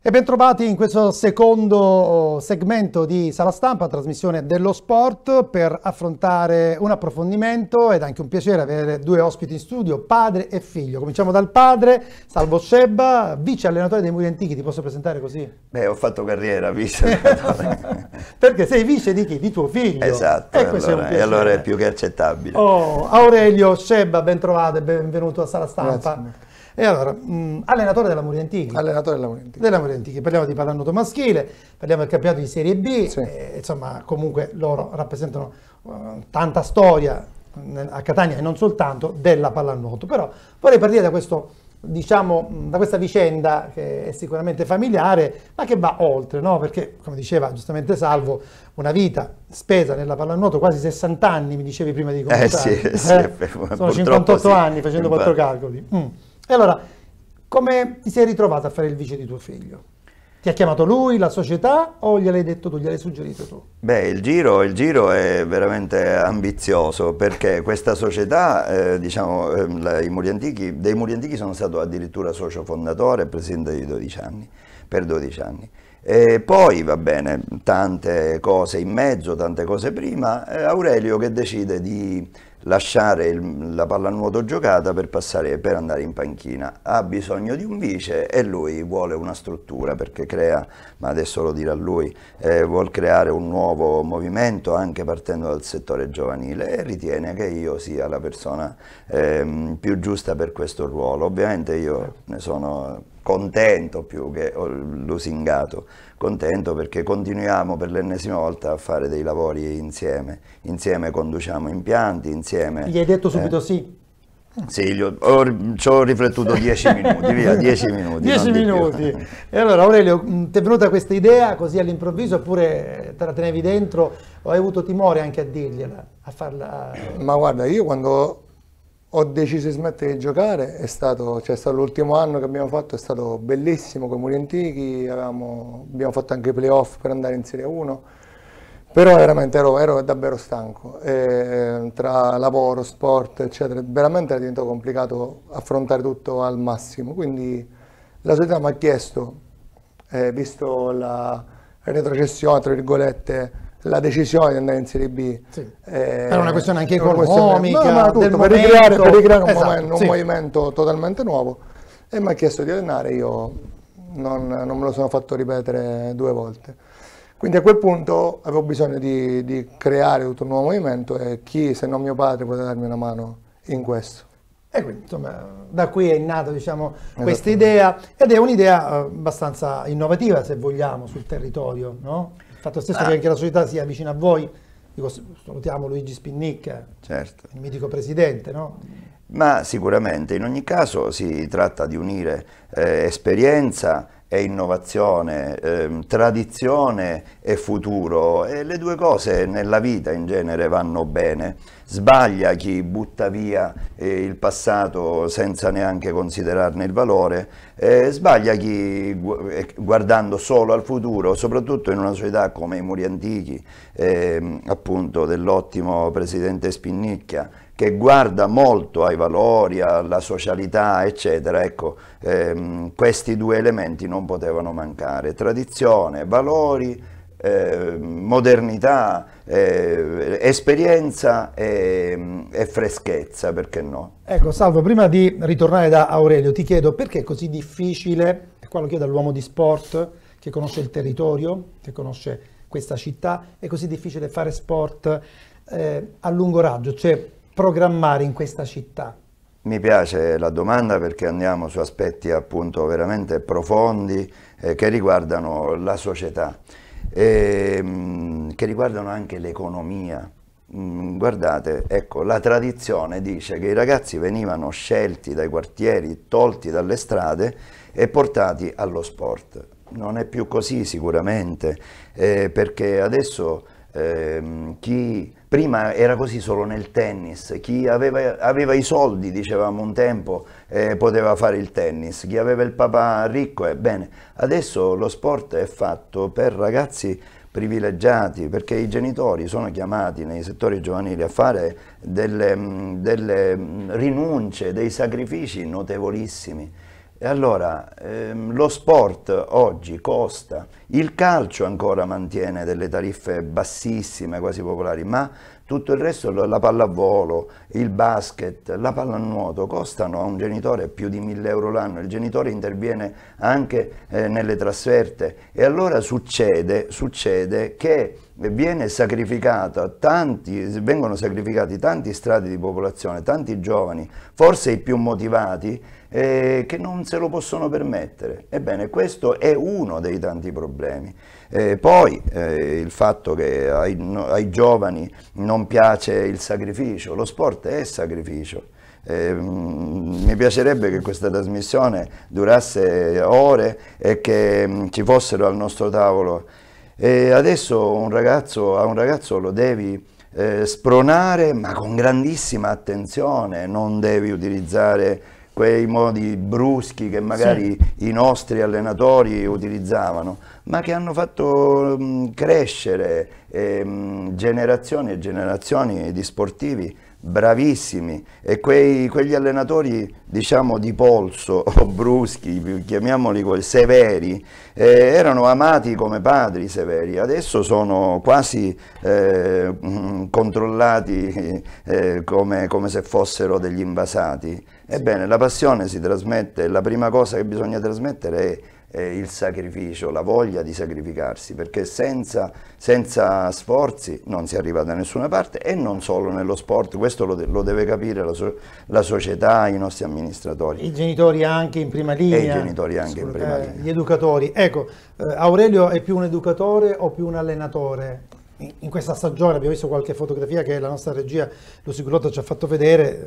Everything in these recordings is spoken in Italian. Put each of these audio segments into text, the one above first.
E bentrovati in questo secondo oh, segmento di Sala Stampa, trasmissione dello sport, per affrontare un approfondimento ed anche un piacere avere due ospiti in studio, padre e figlio. Cominciamo dal padre, Salvo Scebba, vice allenatore dei Muri Antichi, ti posso presentare così? Beh, ho fatto carriera, vice allenatore. Perché sei vice di chi? Di tuo figlio. Esatto, e, allora, è, allora è più che accettabile. Oh, Aurelio Scebba, bentrovato e benvenuto a Sala Stampa. Grazie. E allora, mh, allenatore della Muri Antichi. Allenatore della Muri Antichi. Della Muri Antichi. Parliamo di pallanuoto maschile, parliamo del campionato di Serie B, sì. e, insomma comunque loro rappresentano uh, tanta storia a Catania e non soltanto della pallanuoto. Però vorrei partire da questo diciamo, da questa vicenda che è sicuramente familiare, ma che va oltre, no? perché come diceva giustamente Salvo, una vita spesa nella pallanuoto, quasi 60 anni, mi dicevi prima di cominciare. Eh sì, eh? sì, sono 58 sì. anni facendo quattro calcoli. Mm. E allora, come ti sei ritrovato a fare il vice di tuo figlio? Ti ha chiamato lui, la società o gliel'hai detto tu, gliel'hai suggerito tu? Beh, il giro, il giro, è veramente ambizioso perché questa società, eh, diciamo, eh, i Muri Antichi, dei Muri Antichi sono stato addirittura socio fondatore e presidente di 12 anni, per 12 anni. E poi va bene, tante cose in mezzo, tante cose prima, eh, Aurelio che decide di lasciare il, la pallanuoto giocata per, passare, per andare in panchina. Ha bisogno di un vice e lui vuole una struttura perché crea, ma adesso lo dirà lui, eh, vuole creare un nuovo movimento anche partendo dal settore giovanile e ritiene che io sia la persona eh, più giusta per questo ruolo. Ovviamente io ne sono contento più che lusingato, contento perché continuiamo per l'ennesima volta a fare dei lavori insieme, insieme conduciamo impianti, insieme... Gli hai detto subito eh, sì? Sì, ho, ho, ci ho riflettuto dieci minuti, via, dieci minuti. Dieci minuti. e allora Aurelio, mm, ti è venuta questa idea così all'improvviso oppure te la tenevi dentro o hai avuto timore anche a dirgliela, a farla... Ma guarda, io quando ho deciso di smettere di giocare, è stato, cioè, stato l'ultimo anno che abbiamo fatto, è stato bellissimo con i Muri Antichi, avevamo, abbiamo fatto anche i playoff per andare in Serie 1, però veramente ero, ero davvero stanco, e, ehm, tra lavoro, sport eccetera, veramente era diventato complicato affrontare tutto al massimo, quindi la società mi ha chiesto, eh, visto la retrocessione tra virgolette, la decisione di andare in Serie B sì. eh, era una questione anche economica no, ma tutto, per, ricreare, per, ricreare, un, esatto, momento, sì. un, movimento totalmente nuovo e mi ha chiesto di allenare io non, non, me lo sono fatto ripetere due volte quindi a quel punto avevo bisogno di, di creare tutto un nuovo movimento e chi se non mio padre poteva darmi una mano in questo e quindi insomma, da qui è nata diciamo, esatto. questa idea ed è un'idea eh, abbastanza innovativa se vogliamo sul territorio, no? Il fatto stesso ah. che anche la società sia vicina a voi, dico, salutiamo Luigi Spinnicca, certo. il mitico presidente, no? Ma sicuramente, in ogni caso si tratta di unire eh, esperienza, e innovazione, ehm, tradizione e futuro e le due cose nella vita in genere vanno bene. Sbaglia chi butta via eh, il passato senza neanche considerarne il valore, eh, sbaglia chi gu eh, guardando solo al futuro, soprattutto in una società come i muri antichi, ehm, appunto dell'ottimo presidente Spinnicchia che guarda molto ai valori, alla socialità, eccetera, ecco, ehm, questi due elementi non potevano mancare. Tradizione, valori, eh, modernità, eh, esperienza e, e, freschezza, perché no? Ecco, Salvo, prima di ritornare da Aurelio, ti chiedo perché è così difficile, e qua lo chiedo all'uomo di sport, che conosce il territorio, che conosce questa città, è così difficile fare sport eh, a lungo raggio? Cioè, programmare in questa città? Mi piace la domanda perché andiamo su aspetti appunto veramente profondi eh, che riguardano la società, e, ehm, mh, che riguardano anche l'economia. Mm, guardate, ecco, la tradizione dice che i ragazzi venivano scelti dai quartieri, tolti dalle strade e portati allo sport. Non è più così sicuramente, eh, perché adesso eh, chi Prima era così solo nel tennis, chi aveva, aveva i soldi, dicevamo un tempo, eh, poteva fare il tennis, chi aveva il papà ricco, eh, bene, adesso lo sport è fatto per ragazzi privilegiati perché i genitori sono chiamati nei settori giovanili a fare delle, mm, delle mm, rinunce, dei sacrifici notevolissimi. E allora ehm, lo sport oggi costa, il calcio ancora mantiene delle tariffe bassissime, quasi popolari, ma tutto il resto, la pallavolo, il basket, la pallanuoto, costano a un genitore più di 1000 euro l'anno, il genitore interviene anche eh, nelle trasferte e allora succede, succede che viene sacrificata tanti, vengono sacrificati tanti strati di popolazione, tanti giovani, forse i più motivati, eh, che non se lo possono permettere. Ebbene, questo è uno dei tanti problemi. Eh, poi eh, il fatto che ai, no, ai, giovani non piace il sacrificio, lo sport è sacrificio. Eh, mi piacerebbe che questa trasmissione durasse ore e che mh, mm, ci fossero al nostro tavolo e adesso un ragazzo, a un ragazzo lo devi eh, spronare ma con grandissima attenzione, non devi utilizzare quei modi bruschi che magari sì. i nostri allenatori utilizzavano, ma che hanno fatto mm, crescere eh, generazioni e generazioni di sportivi bravissimi e quei, quegli allenatori diciamo di polso o bruschi, chiamiamoli quelli, severi, eh, erano amati come padri severi, adesso sono quasi eh, mm, controllati eh, come, come se fossero degli invasati. Ebbene, la passione si trasmette, la prima cosa che bisogna trasmettere è eh, il sacrificio, la voglia di sacrificarsi, perché senza, senza, sforzi non si arriva da nessuna parte e non solo nello sport, questo lo, de lo deve capire la, so la, società, i nostri amministratori. I genitori anche in prima linea. E i genitori anche in prima linea. Gli educatori. Ecco, eh, Aurelio è più un educatore o più un allenatore? In, questa stagione abbiamo visto qualche fotografia che la nostra regia Lucy Gulotto ci ha fatto vedere, eh,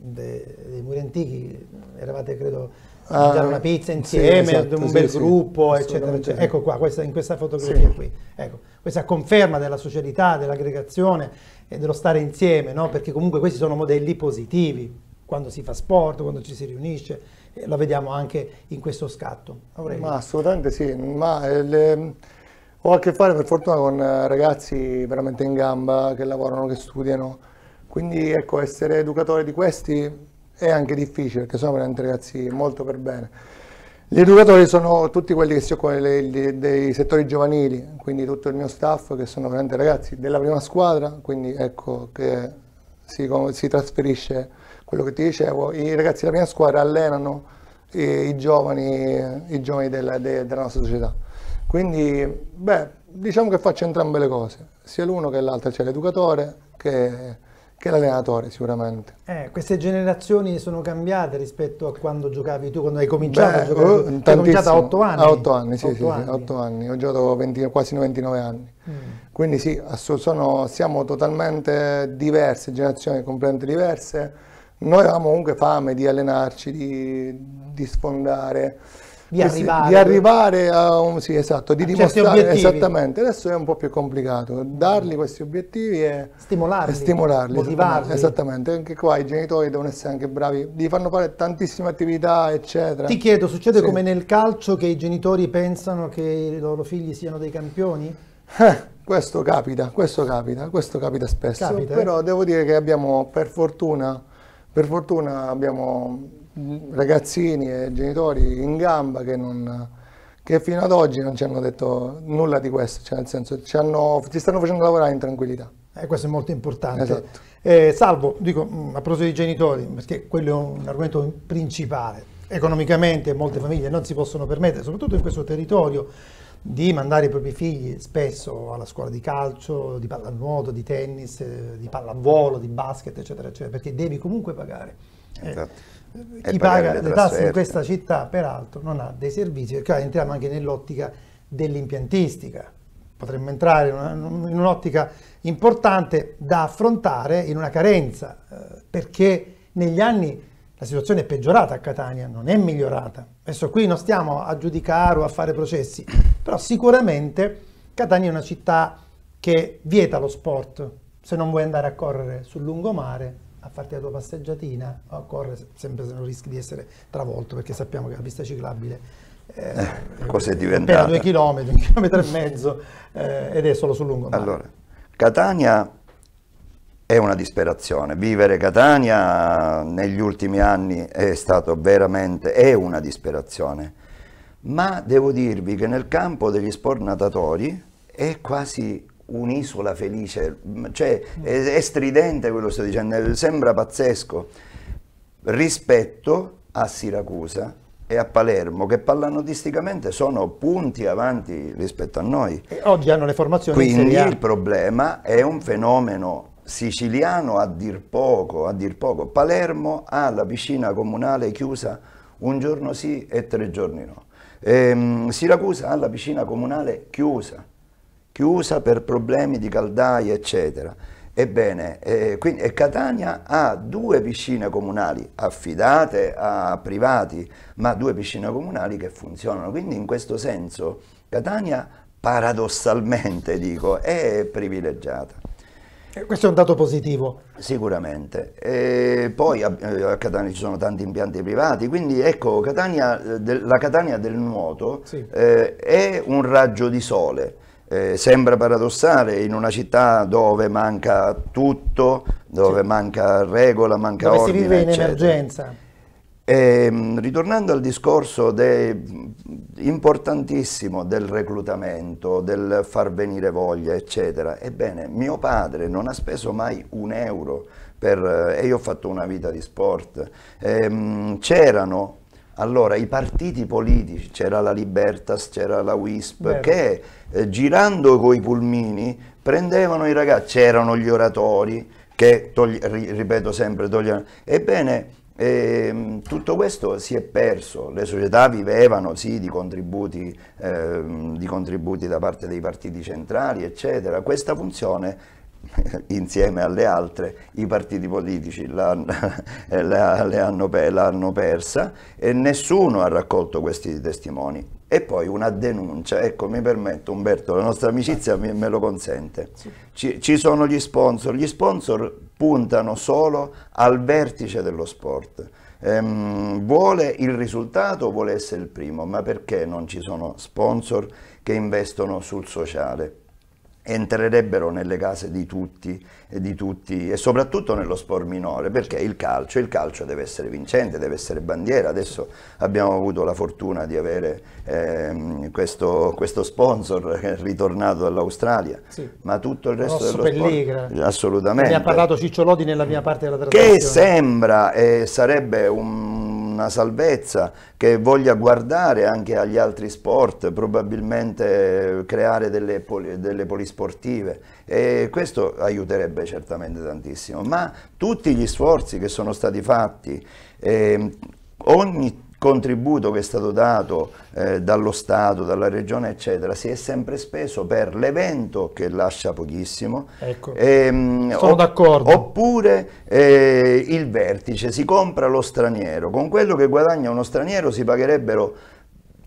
dei, dei muri antichi, eravate credo mangiare una pizza insieme, sì, esatto, un bel sì, gruppo, eccetera, eccetera. Ecco qua, questa, in questa fotografia qui. Ecco, questa conferma della socialità, dell'aggregazione e dello stare insieme, no? perché comunque questi sono modelli positivi, quando si fa sport, quando ci si riunisce, eh, la vediamo anche in questo scatto. Aurelio. Ma assolutamente sì, ma ehm, le, ho a che fare per fortuna con eh, ragazzi veramente in gamba, che lavorano, che studiano, quindi ecco, essere educatore di questi è anche difficile perché sono veramente ragazzi molto per bene. Gli educatori sono tutti quelli che si occupano dei, dei, dei, settori giovanili, quindi tutto il mio staff che sono veramente ragazzi della prima squadra, quindi ecco che si, si trasferisce quello che ti dicevo, i ragazzi della prima squadra allenano i, i giovani, i giovani della, de, della nostra società. Quindi, beh, diciamo che faccio entrambe le cose, sia l'uno che l'altro, cioè l'educatore che che l'allenatore sicuramente. Eh, queste generazioni sono cambiate rispetto a quando giocavi tu, quando hai cominciato Beh, a giocare? Oh, hai cominciato a 8 anni? A 8 anni, sì, 8 sì, anni. Sì, 8 anni. ho giocato 20, quasi 29 anni. Mm. Quindi sì, sono, siamo totalmente diverse, generazioni completamente diverse. Noi avevamo comunque fame di allenarci, di, di sfondare di arrivare, di arrivare a un sì, esatto, di dimostrare esattamente. Adesso è un po' più complicato dargli mm. questi obiettivi e stimolarli, e stimolarli motivarli. Esattamente, esattamente. Anche qua i genitori devono essere anche bravi, gli fanno fare tantissime attività, eccetera. Ti chiedo, succede sì. come nel calcio che i genitori pensano che i loro figli siano dei campioni? Eh. Questo capita, questo capita, questo capita spesso, capita, eh? però eh? devo dire che abbiamo per fortuna, per fortuna abbiamo ragazzini e genitori in gamba che, non, che fino ad oggi non ci hanno detto nulla di questo, cioè nel senso ci, hanno, ci stanno facendo lavorare in tranquillità. Eh, questo è molto importante. Esatto. Eh, salvo, dico mm, a proposito dei genitori, perché quello è un argomento principale. Economicamente molte famiglie non si possono permettere, soprattutto in questo territorio, di mandare i propri figli spesso alla scuola di calcio, di pallanuoto, di tennis, eh, di pallavolo, di basket, eccetera, eccetera, perché devi comunque pagare. Eh, esatto. Eh, chi paga le, le tasse in questa città peraltro non ha dei servizi, perché allora, entriamo anche nell'ottica dell'impiantistica. Potremmo entrare in un'ottica importante da affrontare in una carenza, eh, perché negli anni la situazione è peggiorata a Catania, non è migliorata. Adesso qui non stiamo a giudicare o a fare processi, però sicuramente Catania è una città che vieta lo sport. Se non vuoi andare a correre sul lungomare, a farti la tua passeggiatina, occorre sempre se non rischi di essere travolto, perché sappiamo che la pista ciclabile eh, eh, cosa è diventata? Appena due chilometri, un chilometro e mezzo eh, ed è solo sul lungo. Allora, Catania è una disperazione, vivere Catania negli ultimi anni è stato veramente, è una disperazione, ma devo dirvi che nel campo degli sport natatori è quasi un'isola felice, cioè, è, è stridente quello che sto dicendo, sembra pazzesco. Rispetto a Siracusa, e a Palermo che pallanotisticamente sono punti avanti rispetto a noi. E oggi hanno le formazioni Quindi il problema è un fenomeno siciliano a dir poco, a dir poco. Palermo ha la piscina comunale chiusa un giorno sì e tre giorni no. Ehm, Siracusa ha la piscina comunale chiusa chiusa per problemi di caldaie, eccetera. Ebbene, eh, quindi, e Catania ha due piscine comunali affidate a privati, ma due piscine comunali che funzionano. Quindi in questo senso Catania paradossalmente, dico, è privilegiata. Eh, questo è un dato positivo. Sicuramente. E poi a, eh, a, Catania ci sono tanti impianti privati, quindi ecco, Catania, eh, de, la Catania del nuoto sì. eh, è un raggio di sole eh, sembra paradossale in una città dove manca tutto, dove sì. manca regola, manca dove ordine, si vive in eccetera. emergenza. E, ehm, ritornando al discorso de, importantissimo del reclutamento, del far venire voglia, eccetera, ebbene, mio padre non ha speso mai un euro per, eh, e io ho fatto una vita di sport. Ehm, c'erano allora, i partiti politici, c'era la Libertas, c'era la WISP, Vero. che eh, girando coi pulmini prendevano i ragazzi, c'erano gli oratori, che togli, ripeto sempre, toglievano. Ebbene, eh, tutto questo si è perso, le società vivevano sì di contributi, eh, di contributi da parte dei partiti centrali, eccetera. Questa funzione insieme alle altre i partiti politici l'hanno per, persa e nessuno ha raccolto questi testimoni. E poi una denuncia, ecco mi permetto Umberto, la nostra amicizia me, me lo consente. Ci, ci sono gli sponsor, gli sponsor puntano solo al vertice dello sport. Ehm, vuole il risultato, o vuole essere il primo, ma perché non ci sono sponsor che investono sul sociale? entrerebbero nelle case di tutti e, di tutti, e soprattutto nello sport minore, perché il calcio, il calcio deve essere vincente, deve essere bandiera. Adesso abbiamo avuto la fortuna di avere ehm, questo, questo, sponsor che è ritornato dall'Australia, sì. ma tutto il resto Rosso dello Pellegra. sport... Assolutamente. Ne ha parlato Cicciolodi nella mia parte della trasmissione. Che sembra e eh, sarebbe un una salvezza, che voglia guardare anche agli altri sport, probabilmente creare delle, poli, delle polisportive e questo aiuterebbe certamente tantissimo, ma tutti gli sforzi che sono stati fatti, eh, ogni contributo che è stato dato eh, dallo Stato, dalla Regione, eccetera, si è sempre speso per l'evento che lascia pochissimo. Ecco, ehm, sono d'accordo. Oppure eh, il vertice, si compra lo straniero. Con quello che guadagna uno straniero si pagherebbero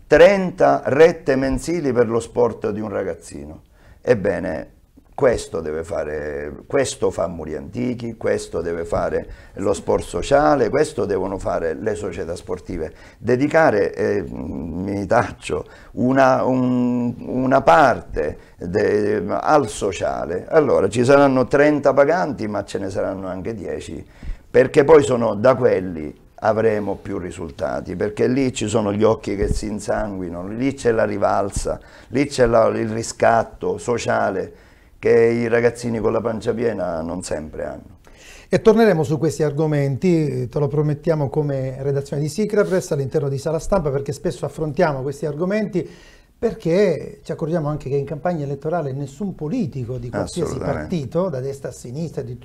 30 rette mensili per lo sport di un ragazzino. Ebbene, questo deve fare, questo fa Muri Antichi, questo deve fare lo sport sociale, questo devono fare le società sportive. Dedicare, eh, mi taccio, una, un, una parte de, al sociale. Allora ci saranno 30 paganti ma ce ne saranno anche 10 perché poi sono da quelli avremo più risultati, perché lì ci sono gli occhi che si insanguinano, lì c'è la rivalsa, lì c'è il riscatto sociale che i ragazzini con la pancia piena non sempre hanno. E torneremo su questi argomenti, te lo promettiamo come redazione di Sicra Press all'interno di Sala Stampa perché spesso affrontiamo questi argomenti perché ci accorgiamo anche che in campagna elettorale nessun politico di qualsiasi partito, da destra a sinistra, di,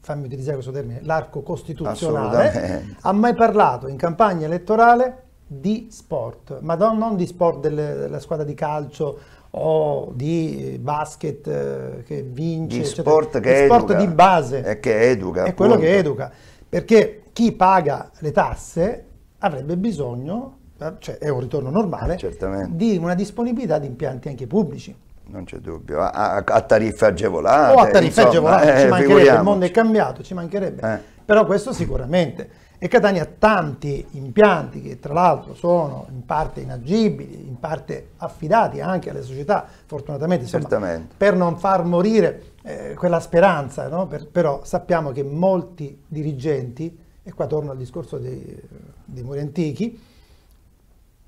fammi utilizzare questo termine, l'arco costituzionale, ha mai parlato in campagna elettorale di sport, ma non, di sport delle, della squadra di calcio o di eh, basket eh, che vince, di sport, che di, educa, di base. E che educa. È quello appunto. che educa, perché chi paga le tasse avrebbe bisogno, eh, cioè è un ritorno normale, eh, di una disponibilità di impianti anche pubblici. Non c'è dubbio, a, a, a tariffe agevolate. O a tariffe insomma, agevolate, eh, ci mancherebbe, il mondo è cambiato, ci mancherebbe. Eh. Però questo sicuramente e Catania ha tanti impianti che tra l'altro sono in parte inagibili, in parte affidati anche alle società, fortunatamente, insomma, per non far morire eh, quella speranza, no? per, però sappiamo che molti dirigenti, e qua torno al discorso dei, dei muri antichi,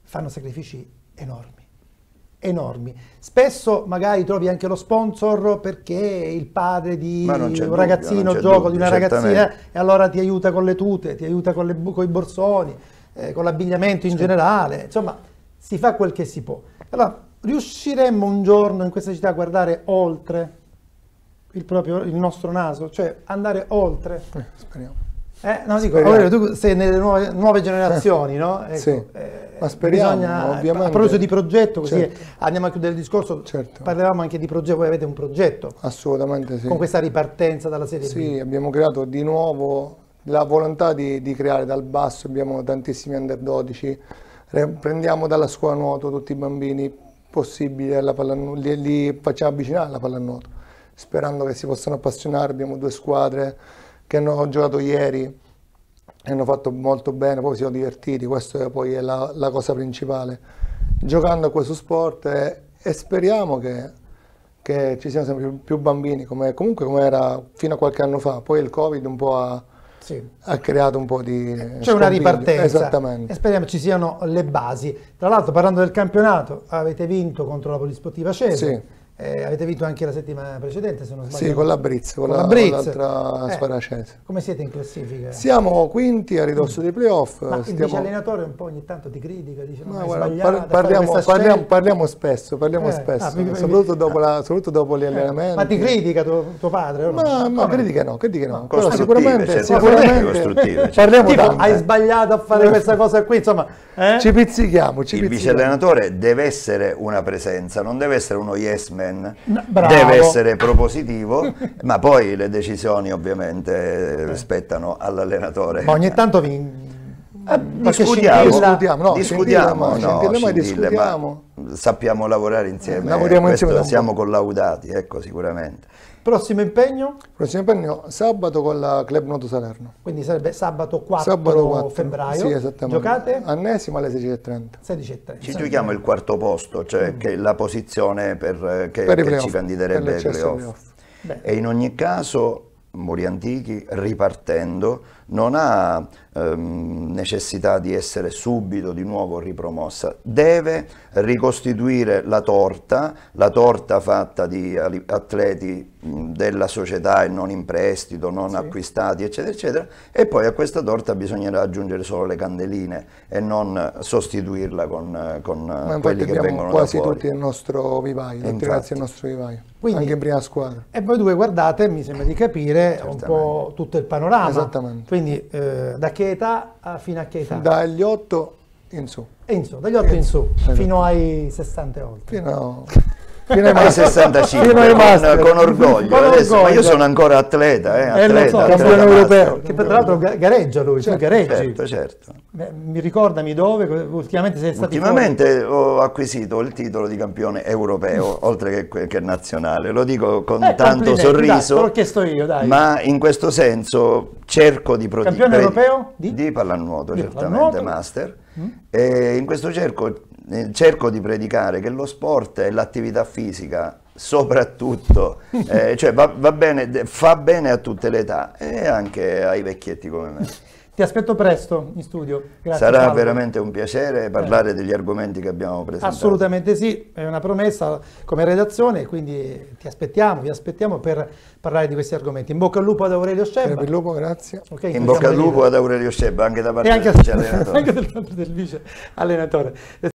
fanno sacrifici enormi enormi. Spesso magari trovi anche lo sponsor perché il padre di un dubbio, ragazzino gioco dubbio, di una ragazzina e allora ti aiuta con le tute, ti aiuta con, le, con i borsoni, eh, con l'abbigliamento in generale, insomma si fa quel che si può. Allora riusciremmo un giorno in questa città a guardare oltre il, proprio, il nostro naso, cioè andare oltre? Eh, speriamo. Eh, no, dico, Aurelio, tu sei nelle nuove, nuove generazioni, eh. no? Ecco, sì. Eh, ma speriamo, bisogna, ovviamente. A proposito di progetto, così certo. andiamo a chiudere il discorso, certo. parlavamo anche di progetto, voi avete un progetto. Assolutamente sì. Con questa ripartenza dalla serie sì, Sì, abbiamo creato di nuovo la volontà di, di, creare dal basso, abbiamo tantissimi under 12, prendiamo dalla scuola nuoto tutti i bambini possibili, alla pallan- li, li facciamo avvicinare alla pallanuoto, sperando che si possano appassionare, abbiamo due squadre che hanno giocato ieri e hanno fatto molto bene, poi si sono divertiti, questa è poi è la, la, cosa principale. Giocando a questo sport e, eh, e speriamo che, che, ci siano sempre più, bambini, come, comunque come era fino a qualche anno fa, poi il Covid un po' ha... Sì. ha creato un po' di... C'è una ripartenza. Esattamente. E speriamo ci siano le basi. Tra l'altro parlando del campionato, avete vinto contro la Polisportiva Cesare. Sì eh, avete vinto anche la settimana precedente, se non sbaglio. Sì, con la Brizz, con, con la, l'altra eh, Sparacese. Come siete in classifica? Siamo quinti a ridosso mm. dei playoff. Ma stiamo... invece l'allenatore un po' ogni tanto ti critica, dice no, guarda, parliamo, parliamo, parliamo, spesso, parliamo eh. spesso ah, mi, soprattutto, mi, dopo ah. la, soprattutto, dopo gli eh, allenamenti. Ma ti critica tuo, tuo padre? Ma, no, critica no, critica no. Però sicuramente, certo, sicuramente certo. parliamo tipo, hai eh. sbagliato a fare questa cosa qui, insomma. Eh? Ci pizzichiamo, ci Il vice allenatore deve essere una presenza, non deve essere uno yes man Pen no, deve essere propositivo, ma poi le decisioni ovviamente okay. Eh, spettano all'allenatore. Ma ogni tanto vi... Eh, discutiamo, discutiamo, no, discutiamo, no, discutiamo. sappiamo lavorare insieme, insieme siamo collaudati, ecco sicuramente. Prossimo impegno? Prossimo impegno sabato con la Club Noto Salerno. Quindi sarebbe sabato 4, sabato 4 febbraio. Sì, esattamente. Giocate? Annesima alle 16.30. 16.30. Ci giochiamo il quarto posto, cioè mm. che la posizione per, eh, che, per che ci candiderebbe ai playoff. playoff. E in ogni caso Muri Antichi ripartendo non ha Ehm, necessità di essere subito di nuovo ripromossa, deve ricostituire la torta, la torta fatta di atleti della società e non in prestito, non sì. acquistati, eccetera, eccetera, e poi a questa torta bisognerà aggiungere solo le candeline e non sostituirla con, con quelli che vengono quasi tutti il nostro vivaio, tutti grazie al nostro vivaio, Quindi, anche in prima squadra. E voi due guardate, mi sembra di capire un po' tutto il panorama. Esattamente. Quindi eh, da chi che età eh, fino a che età? Dagli 8 in su. In su, dagli 8 in su, eh, fino ai 60 e oltre. Fino fino ai, ai 65 fino ai Con, con orgoglio, con adesso, orgoglio. ma io sono ancora atleta, eh, eh atleta, eh so, atleta campione europeo che tra l'altro gareggia lui certo, tu gareggi certo, certo. Beh, mi ricordami dove ultimamente sei stato ultimamente fuori. ho acquisito il titolo di campione europeo mm. oltre che, che nazionale lo dico con eh, tanto sorriso dai, chiesto io dai ma in questo senso cerco di proteggere campione europeo di, di pallanuoto di certamente pallanuoto. master mm? e in questo cerco eh, cerco di predicare che lo sport e l'attività fisica soprattutto, eh, cioè va, va bene, fa bene a tutte le età e anche ai vecchietti come me. Ti aspetto presto in studio. Grazie, Sarà Salvo. veramente un piacere parlare eh. degli argomenti che abbiamo presentato. Assolutamente sì, è una promessa come redazione, quindi ti aspettiamo, vi aspettiamo per parlare di questi argomenti. In bocca al lupo ad Aurelio Scebba. per il lupo, grazie. Okay, in bocca al lupo ad Aurelio Scebba, anche da parte anche, del, anche del vice allenatore.